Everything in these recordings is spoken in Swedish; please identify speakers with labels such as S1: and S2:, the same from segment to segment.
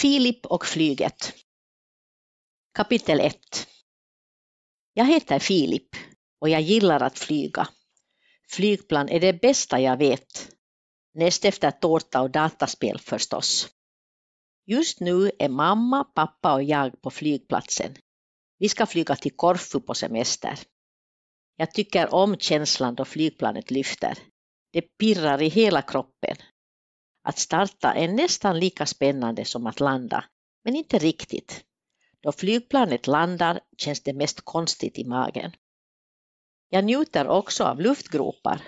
S1: Filip och flyget. Kapitel 1 Jag heter Filip och jag gillar att flyga. Flygplan är det bästa jag vet. Näst efter tårta och dataspel förstås. Just nu är mamma, pappa och jag på flygplatsen. Vi ska flyga till Korfu på semester. Jag tycker om känslan då flygplanet lyfter. Det pirrar i hela kroppen att starta är nästan lika spännande som att landa, men inte riktigt. Då flygplanet landar känns det mest konstigt i magen. Jag njuter också av luftgropar.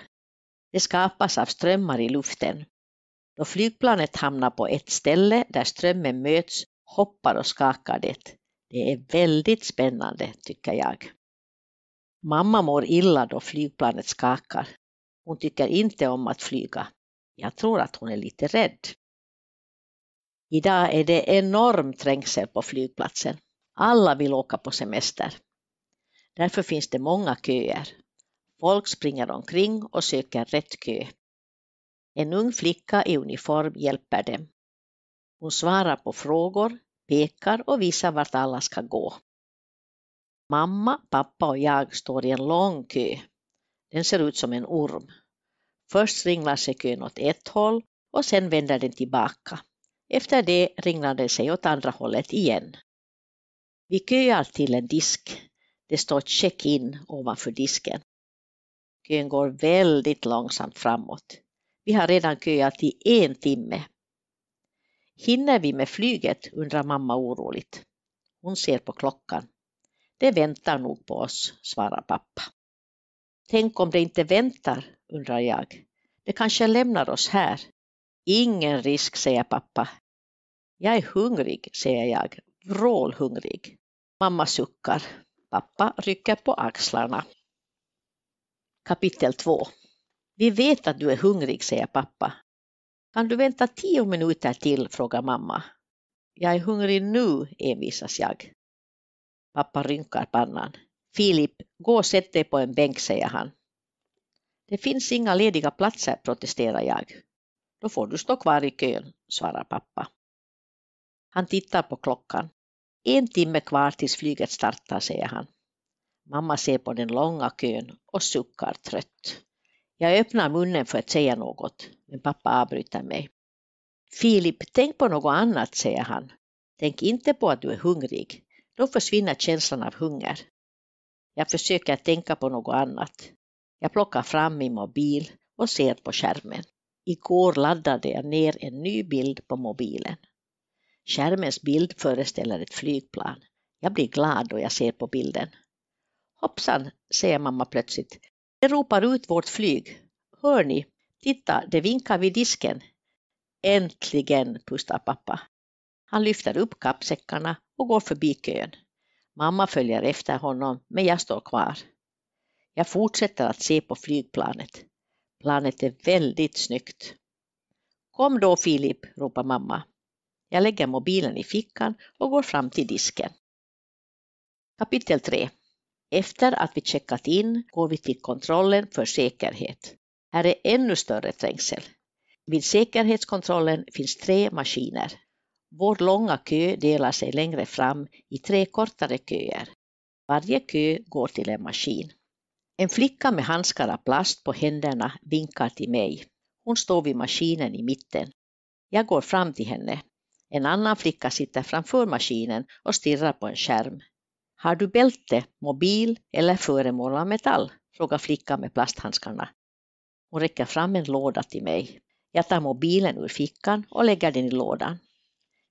S1: Det skapas av strömmar i luften. Då flygplanet hamnar på ett ställe där strömmen möts hoppar och skakar det. Det är väldigt spännande tycker jag. Mamma mår illa då flygplanet skakar. Hon tycker inte om att flyga. Jag tror att hon är lite rädd. Idag är det enorm trängsel på flygplatsen. Alla vill åka på semester. Därför finns det många köer. Folk springer omkring och söker rätt kö. En ung flicka i uniform hjälper dem. Hon svarar på frågor, pekar och visar vart alla ska gå. Mamma, pappa och jag står i en lång kö. Den ser ut som en orm. Först ringlar sig kön åt ett håll och sen vänder den tillbaka. Efter det ringlar den sig åt andra hållet igen. Vi köar till en disk. Det står check-in ovanför disken. Kön går väldigt långsamt framåt. Vi har redan köat i en timme. Hinner vi med flyget? undrar mamma oroligt. Hon ser på klockan. Det väntar nog på oss, svarar pappa. Tänk om det inte väntar, undrar jag. Det kanske lämnar oss här. Ingen risk, säger pappa. Jag är hungrig, säger jag, vrålhungrig. Mamma suckar. Pappa rycker på axlarna. Kapitel 2 Vi vet att du är hungrig, säger pappa. Kan du vänta tio minuter till, frågar mamma. Jag är hungrig nu, envisas jag. Pappa rynkar pannan. Filip, gå och sätt dig på en bänk, säger han. Det finns inga lediga platser, protesterar jag. Då får du stå kvar i kön, svarar pappa. Han tittar på klockan. En timme kvar tills flyget startar, säger han. Mamma ser på den långa kön och suckar trött. Jag öppnar munnen för att säga något, men pappa avbryter mig. Filip, tänk på något annat, säger han. Tänk inte på att du är hungrig. Då försvinner känslan av hunger. Jag försöker tänka på något annat. Jag plockar fram min mobil och ser på skärmen. Igår laddade jag ner en ny bild på mobilen. Skärmens bild föreställer ett flygplan. Jag blir glad då jag ser på bilden. Hoppsan, säger mamma plötsligt. Det ropar ut vårt flyg. Hör ni? Titta, det vinkar vid disken. Äntligen, pustar pappa. Han lyfter upp kappsäckarna och går förbi kön. Mamma följer efter honom, men jag står kvar. Jag fortsätter att se på flygplanet. Planet är väldigt snyggt. Kom då Filip, ropar mamma. Jag lägger mobilen i fickan och går fram till disken. Kapitel 3 Efter att vi checkat in går vi till kontrollen för säkerhet. Här är ännu större trängsel. Vid säkerhetskontrollen finns tre maskiner. Vår långa kö delar sig längre fram i tre kortare köer. Varje kö går till en maskin. En flicka med handskar av plast på händerna vinkar till mig. Hon står vid maskinen i mitten. Jag går fram till henne. En annan flicka sitter framför maskinen och stirrar på en skärm. Har du bälte, mobil eller föremål av metall? frågar flickan med plasthandskarna. Hon räcker fram en låda till mig. Jag tar mobilen ur fickan och lägger den i lådan.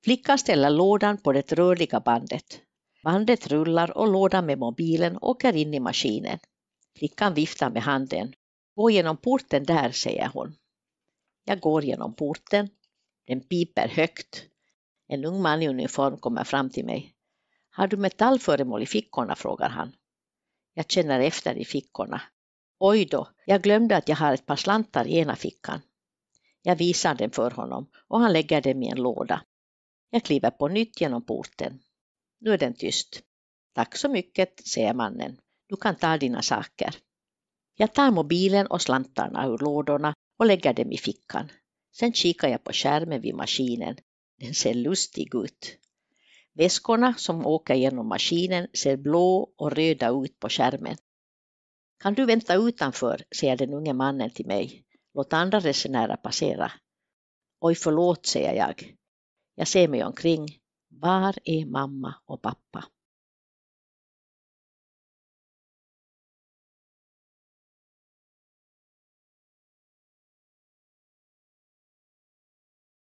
S1: Flickan ställer lådan på det rörliga bandet. Bandet rullar och lådan med mobilen åker in i maskinen. Flickan viftar med handen. Gå genom porten där, säger hon. Jag går genom porten. Den piper högt. En ung man i uniform kommer fram till mig. Har du metallföremål i fickorna? frågar han. Jag känner efter i fickorna. Oj då, jag glömde att jag har ett par slantar i ena fickan. Jag visar den för honom och han lägger dem i en låda. Jag kliver på nytt genom porten. Nu är den tyst. Tack så mycket, säger mannen. Du kan ta dina saker. Jag tar mobilen och slantarna ur lådorna och lägger dem i fickan. Sen kikar jag på skärmen vid maskinen. Den ser lustig ut. Väskorna som åker genom maskinen ser blå och röda ut på skärmen. Kan du vänta utanför, säger den unge mannen till mig. Låt andra resenärer passera. Oj, förlåt, säger jag. Jag ser mig omkring. Var är mamma och pappa?